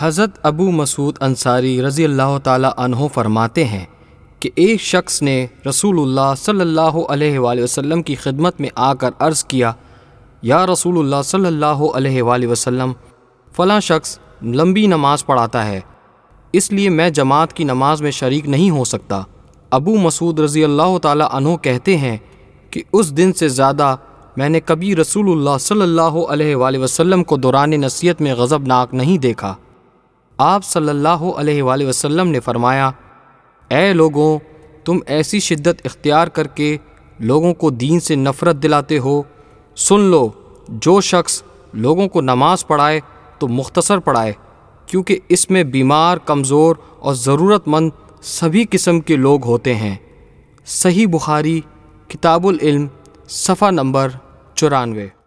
हज़रत अबू मसूद अंसारी रज़ी अल्लाह तहों फरमाते हैं कि एक शख्स ने रसूलुल्लाह सल्लल्लाहु अलैहि वसल्लम की खिदमत में आकर अर्ज़ किया या रसूलुल्लाह सल्लल्लाहु अलैहि वसल्लम फ़लाँ शख्स लंबी नमाज़ पढ़ाता है इसलिए मैं जमात की नमाज में शरीक नहीं हो सकता अबू मसूद रज़ी अल्लाह तहों कहते हैं कि उस दिन से ज़्यादा मैंने कभी रसूलुल्लाह सल्लल्लाहु अलैहि वसल्लम को दौरान नसीहत में गज़बनाक नहीं देखा आप सल्लल्लाहु अलैहि वसल्लम ने फरमाया ए लोगों तुम ऐसी शिद्दत इख्तियार करके लोगों को दीन से नफ़रत दिलाते हो सुन लो जो शख्स लोगों को नमाज पढ़ाए तो मुख्तसर पढ़ाए क्योंकि इसमें बीमार कमज़ोर और ज़रूरतमंद सभी किस्म के लोग होते हैं सही बुखारी किताबुल इल्म सफ़ा नंबर चौरानवे